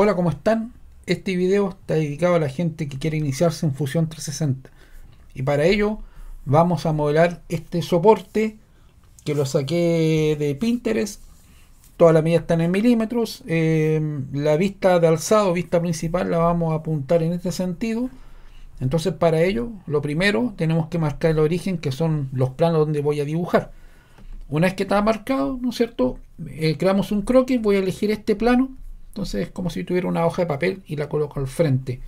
Hola, ¿cómo están? Este video está dedicado a la gente que quiere iniciarse en Fusión 360 y para ello vamos a modelar este soporte que lo saqué de Pinterest todas las medidas están en milímetros em, la vista de alzado, vista principal la vamos a apuntar en este sentido entonces para ello lo primero tenemos que marcar el origen que son los planos donde voy a dibujar una vez que está marcado, ¿no es cierto? Eh, creamos un croquis, voy a elegir este plano entonces es como si tuviera una hoja de papel y la coloco al frente.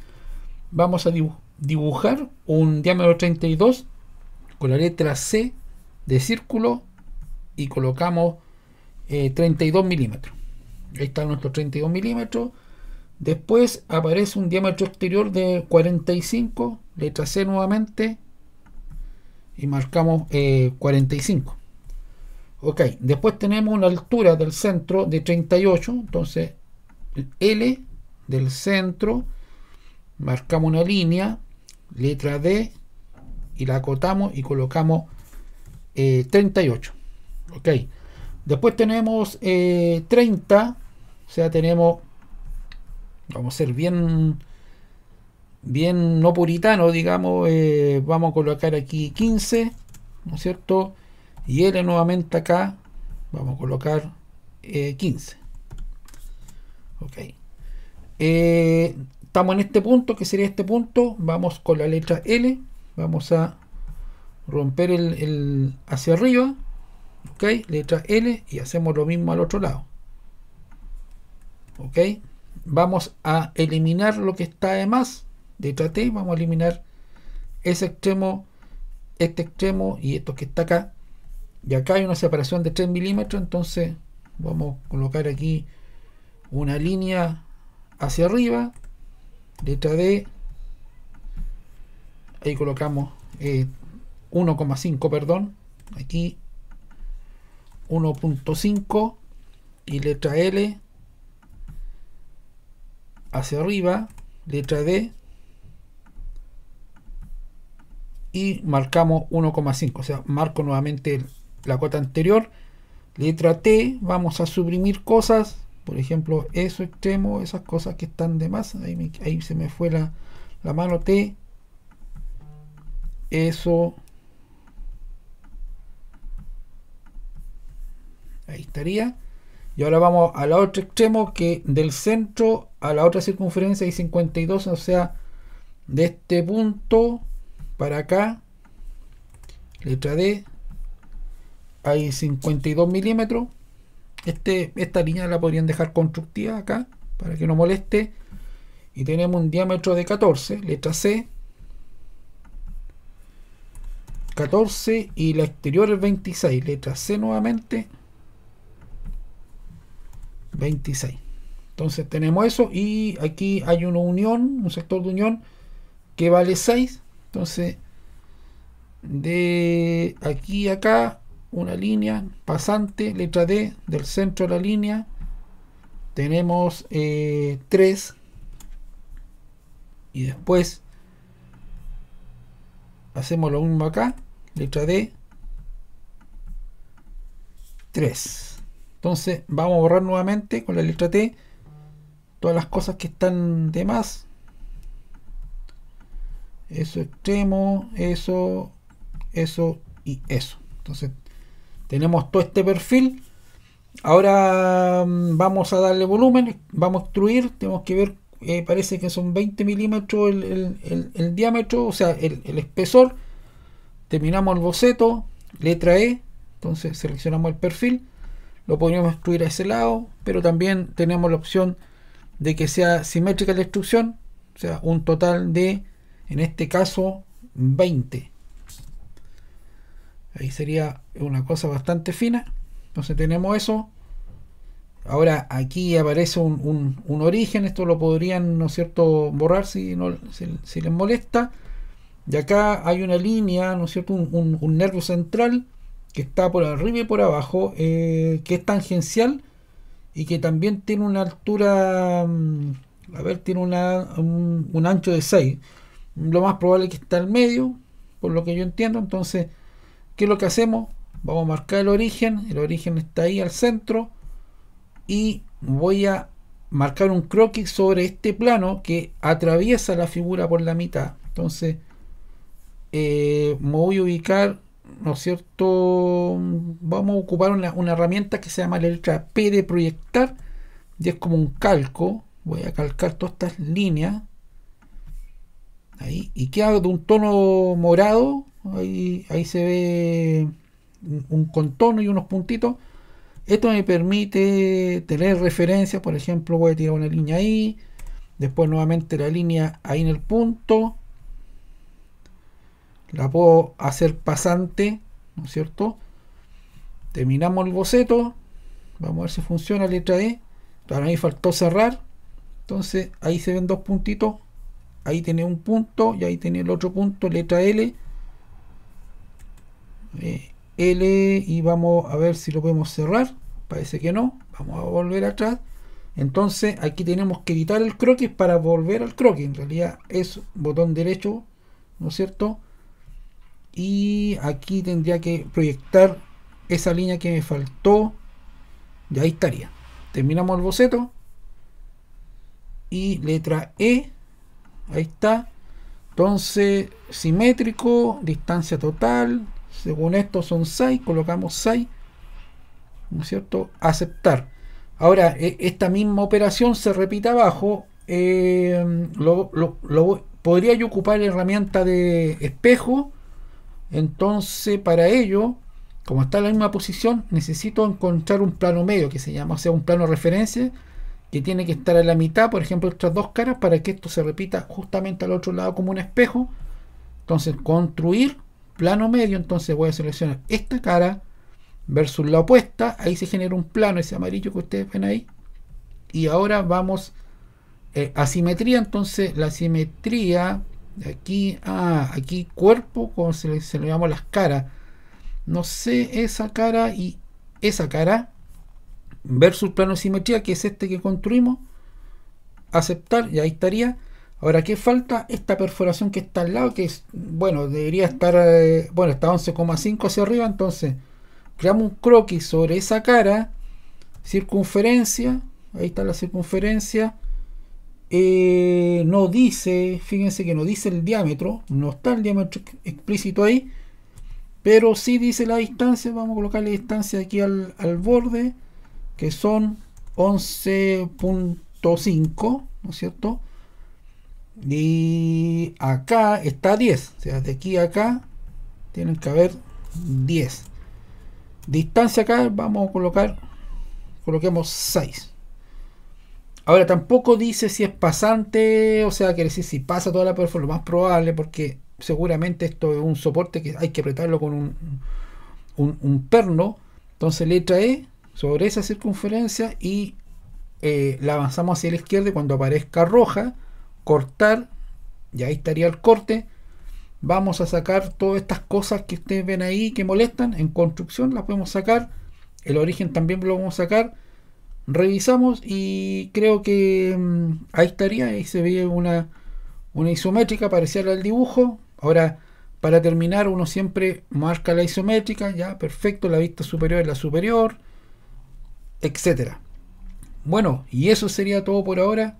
Vamos a dibujar un diámetro 32 con la letra C de círculo y colocamos 32 eh, milímetros. Ahí está nuestro 32 milímetros. Después aparece un diámetro exterior de 45, letra C nuevamente, y marcamos 45. Eh, ok, después tenemos una altura del centro de 38, entonces L del centro, marcamos una línea, letra D, y la acotamos y colocamos 38. Eh, ok. Después tenemos 30, eh, o sea, tenemos, vamos a ser bien, bien no puritano, digamos, eh, vamos a colocar aquí 15, ¿no es cierto? Y L nuevamente acá, vamos a colocar 15. Ok. Eh, estamos en este punto, que sería este punto. Vamos con la letra L. Vamos a romper el, hacia arriba. Ok, letra L y hacemos lo mismo al otro lado. Ok, vamos a eliminar lo que está de más. Letra T, vamos a eliminar ese extremo, este extremo y esto que está acá. Y acá hay una separación de 3 milímetros, entonces vamos a colocar aquí una línea hacia arriba, letra D, ahí colocamos 1,5, eh, perdón, aquí 1.5 y letra L hacia arriba, letra D y marcamos 1,5, o sea, marco nuevamente la cuota anterior, letra T, vamos a suprimir cosas, por ejemplo, eso extremo, esas cosas que están de más, ahí, se me fue la, la mano T. Eso. Ahí estaría. Y ahora vamos al otro extremo que del centro a la otra circunferencia hay 52, o sea, de este punto para acá, letra D, hay 52 milímetros. Este, esta línea la podrían dejar constructiva acá para que no moleste. Y tenemos un diámetro de 14, letra C. 14 y la exterior es 26, letra C nuevamente. 26. Entonces tenemos eso y aquí hay una unión, un sector de unión que vale 6. Entonces de aquí acá una línea pasante, letra D, del centro de la línea. Tenemos 3 eh, y después hacemos lo mismo acá, letra D, 3. Entonces vamos a borrar nuevamente con la letra T todas las cosas que están de más. Eso extremo, eso, eso y eso. Entonces tenemos todo este perfil. Ahora mm, vamos a darle volumen, vamos a extruir, tenemos que ver, eh, parece que son 20 milímetros el, diámetro, o sea, el, espesor. Terminamos el boceto, letra E, entonces seleccionamos el perfil, lo podríamos extruir a ese lado, pero también tenemos la opción de que sea simétrica la extrusión, o sea, un total de, en este caso, 20. Ahí sería una cosa bastante fina. Entonces tenemos eso. Ahora aquí aparece un, origen. Esto lo podrían, ¿no es cierto?, borrar si, no, les molesta. Y acá hay una línea, ¿no es cierto?, un, un nervio central que está por arriba y por abajo, eh, que es tangencial y que también tiene una altura, mm, a ver, tiene una, un, ancho de 6. Lo más probable es que está al medio, por lo que yo entiendo. Entonces, ¿Qué es lo que hacemos? Vamos a marcar el origen. El origen está ahí al centro. Y voy a marcar un croquis sobre este plano que atraviesa la figura por la mitad. Entonces, eh, me voy a ubicar, ¿no es cierto? Vamos a ocupar una, herramienta que se llama la letra P de proyectar. Y es como un calco. Voy a calcar todas estas líneas. Ahí. Y queda de un tono morado Ahí, se ve un contorno y unos puntitos. Esto me permite tener referencias, por ejemplo, voy a tirar una línea ahí, después nuevamente la línea ahí en el punto. La puedo hacer pasante, ¿no es cierto? Terminamos el boceto. Vamos a ver si funciona letra E. Para mí faltó cerrar. Entonces ahí se ven dos puntitos. Ahí tiene un punto y ahí tiene el otro punto, letra L. Eh, L y vamos a ver si lo podemos cerrar. Parece que no. Vamos a volver atrás. Entonces aquí tenemos que editar el croquis para volver al croquis. En realidad es botón derecho, ¿no es cierto? Y aquí tendría que proyectar esa línea que me faltó. Y ahí estaría. Terminamos el boceto. Y letra E. Ahí está. Entonces, simétrico, distancia total, según esto son 6, colocamos 6, ¿no es cierto? Aceptar. Ahora, e, esta misma operación se repite abajo. Eh, lo, podría yo ocupar la herramienta de espejo. Entonces, para ello, como está en la misma posición, necesito encontrar un plano medio que se llama, o sea, un plano referencia que tiene que estar a la mitad, por ejemplo, estas dos caras, para que esto se repita justamente al otro lado como un espejo. Entonces, construir plano medio, entonces voy a seleccionar esta cara versus la opuesta, ahí se genera un plano, ese amarillo que ustedes ven ahí, y ahora vamos eh, a simetría, entonces la simetría, aquí, a ah, aquí cuerpo, como se le, se llama las caras, no sé, esa cara y esa cara, versus plano de simetría, que es este que construimos, aceptar, y ahí estaría, Ahora, ¿qué falta? Esta perforación que está al lado, que es, bueno, debería estar, eh, bueno, está 11,5 hacia arriba, entonces creamos un croquis sobre esa cara, circunferencia, ahí está la circunferencia, eh, no dice, fíjense que no dice el diámetro, no está el diámetro explícito ahí, pero sí dice la distancia, vamos a colocar la distancia aquí al, al borde, que son 11.5, ¿no es cierto? Y acá está 10. O sea, de aquí a acá tienen que haber 10. Distancia acá vamos a colocar, coloquemos 6. Ahora tampoco dice si es pasante, o sea, quiere decir si pasa toda la performance, lo más probable, porque seguramente esto es un soporte que hay que apretarlo con un, perno. Entonces letra E sobre esa circunferencia y eh, la avanzamos hacia la izquierda y cuando aparezca roja cortar, y ahí estaría el corte. Vamos a sacar todas estas cosas que ustedes ven ahí que molestan en construcción, las podemos sacar. El origen también lo vamos a sacar. Revisamos y creo que mm, ahí estaría. Ahí se ve una, una isométrica parecida al dibujo. Ahora, para terminar, uno siempre marca la isométrica. Ya, perfecto. La vista superior es la superior, etcétera. Bueno, y eso sería todo por ahora.